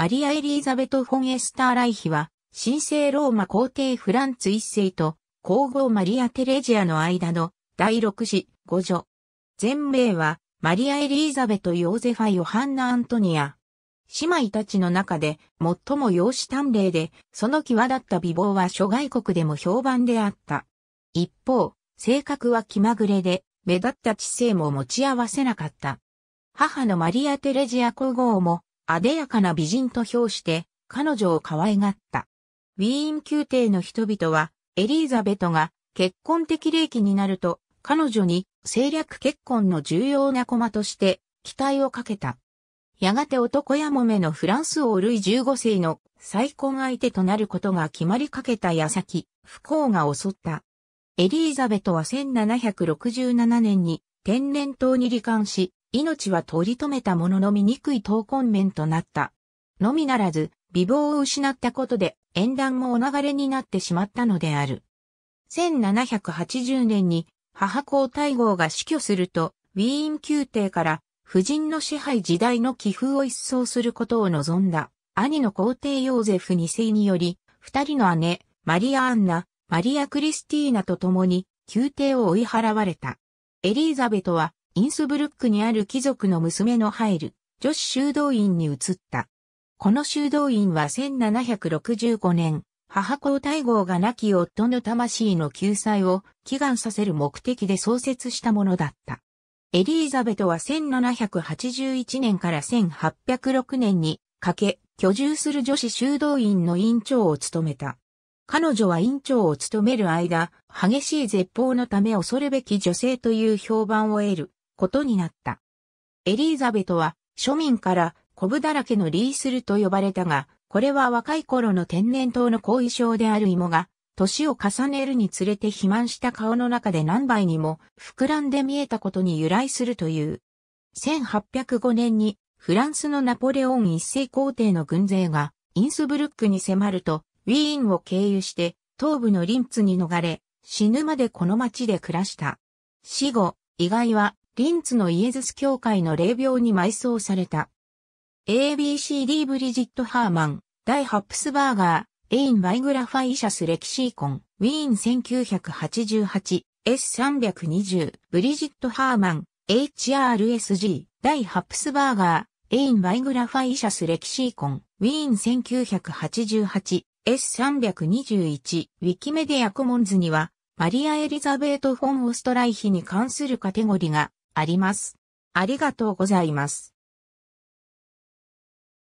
マリア・エリーザベト・フォン・エスター・ライヒは、神聖ローマ皇帝フランツ一世と皇后マリア・テレジアの間の第六子、五女。全名は、マリア・エリーザベト・ヨーゼファ・ヨハンナ・アントニア。姉妹たちの中で最も養子端麗で、その際立った美貌は諸外国でも評判であった。一方、性格は気まぐれで、目立った知性も持ち合わせなかった。母のマリア・テレジア皇后もあでやかな美人と評して、彼女を可愛がった。ウィーン宮廷の人々は、エリーザベトが結婚適齢期になると、彼女に政略結婚の重要な駒として期待をかけた。やがて男やもめのフランス王ルイ15世の再婚相手となることが決まりかけた矢先、不幸が襲った。エリーザベトは1767年に天然痘に罹患し、命は取り留めたものの醜い闘魂面となった。のみならず、美貌を失ったことで、縁談もお流れになってしまったのである。1780年に母皇太后が死去すると、ウィーン宮廷から夫人の支配時代の寄付を一掃することを望んだ兄の皇帝ヨーゼフ2世により、二人の姉、マリア・アンナ、マリア・クリスティーナと共に宮廷を追い払われた。エリーザベトはインスブルックにある貴族の娘の入る女子修道院に移った。この修道院は1765年、母皇太后が亡き夫の魂の救済を祈願させる目的で創設したものだった。エリーザベトは1781年から1806年にかけ居住する女子修道院の院長を務めた。彼女は院長を務める間、激しい絶望のため恐るべき女性という評判を得ることになった。エリーザベトは庶民からコブだらけのリースルと呼ばれたが、これは若い頃の天然痘の後遺症である芋が、年を重ねるにつれて肥満した顔の中で何倍にも膨らんで見えたことに由来するという。1805年にフランスのナポレオン一世皇帝の軍勢がインスブルックに迫ると、ウィーンを経由して東部のリンツに逃れ、死ぬまでこの町で暮らした。死後、意外はリンツのイエズス教会の霊廟に埋葬された。ABCD ブリジット・ハーマン、大ハプスバーガー、エイン・バイグラファイシャス・レキシーコン、ウィーン 1988S320、ブリジット・ハーマン、HRSG、大ハプスバーガー、エイン・バイグラファイシャス・レキシーコン、ウィーン 1988S321、ウィキメディアコモンズには、マリア・エリザベート・フォン・オストライヒに関するカテゴリがあります。ありがとうございます。